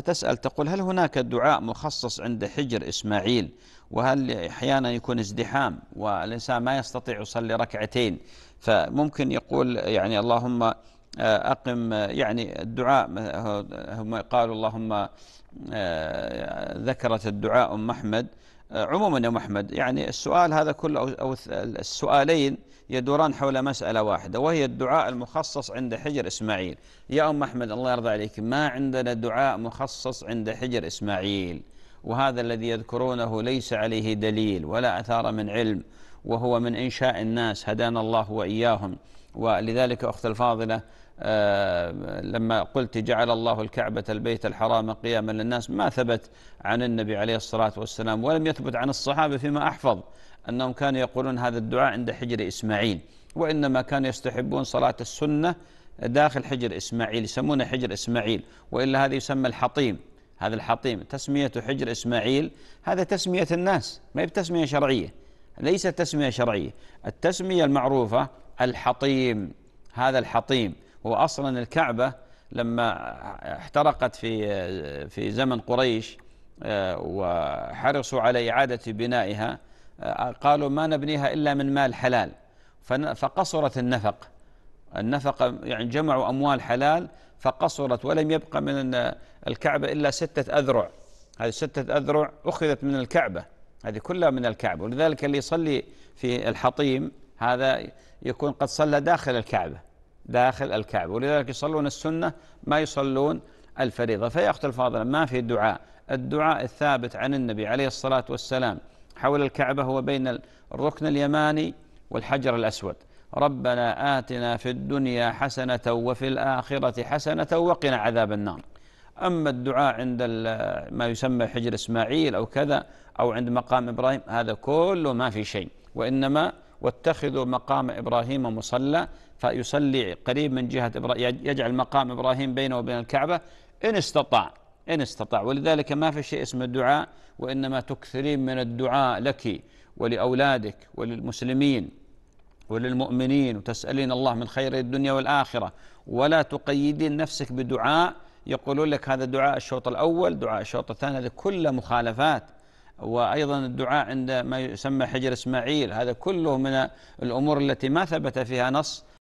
تسأل تقول هل هناك دعاء مخصص عند حجر إسماعيل وهل أحيانا يكون ازدحام والإنسان ما يستطيع يصلي ركعتين فممكن يقول يعني اللهم آه، أقم آه، يعني الدعاء آه، هم قالوا اللهم ذكرت الدعاء أم أحمد عموما يا محمد يعني السؤال هذا كله أو السؤالين يدوران حول مسألة واحدة وهي الدعاء المخصص عند حجر إسماعيل يا أم أحمد الله يرضى عليك ما عندنا دعاء مخصص عند حجر إسماعيل وهذا الذي يذكرونه ليس عليه دليل ولا أثار من علم وهو من إنشاء الناس هدانا الله وإياهم ولذلك أخت الفاضلة آه، لما قلت جعل الله الكعبة البيت الحرام قياما للناس ما ثبت عن النبي عليه الصلاة والسلام ولم يثبت عن الصحابة فيما أحفظ أنهم كانوا يقولون هذا الدعاء عند حجر إسماعيل وإنما كانوا يستحبون صلاة السنة داخل حجر إسماعيل يسمونه حجر إسماعيل وإلا هذا يسمى الحطيم هذا الحطيم تسمية حجر إسماعيل هذا تسمية الناس ما هي بتسمية شرعية ليست تسمية شرعية التسمية المعروفة الحطيم هذا الحطيم هو أصلا الكعبة لما احترقت في في زمن قريش آه، وحرصوا على إعادة بنائها آه، قالوا ما نبنيها إلا من مال حلال فقصرت النفق النفقة يعني جمعوا أموال حلال فقصرت ولم يبقى من الكعبة إلا ستة أذرع هذه ستة أذرع أخذت من الكعبة هذه كلها من الكعبة ولذلك اللي يصلي في الحطيم هذا يكون قد صلى داخل الكعبة داخل الكعبة ولذلك يصلون السنة ما يصلون الفريضة فيا أخت الفاضلة ما في دعاء الدعاء الثابت عن النبي عليه الصلاة والسلام حول الكعبة هو بين الركن اليماني والحجر الأسود ربنا آتنا في الدنيا حسنة وفي الآخرة حسنة وقنا عذاب النار أما الدعاء عند ما يسمى حجر إسماعيل أو كذا أو عند مقام إبراهيم هذا كله ما في شيء وإنما واتخذوا مقام إبراهيم مصلى فيصلي قريب من جهة إبراهيم يجعل مقام إبراهيم بينه وبين الكعبة إن استطاع إن استطاع ولذلك ما في شيء اسمه الدعاء وإنما تكثرين من الدعاء لك ولأولادك وللمسلمين وللمؤمنين وتسألين الله من خير الدنيا والآخرة ولا تقيدين نفسك بدعاء يقولون لك هذا دعاء الشوط الأول دعاء الشوط الثاني هذا كله مخالفات وأيضا الدعاء عند ما يسمى حجر إسماعيل هذا كله من الأمور التي ما ثبت فيها نص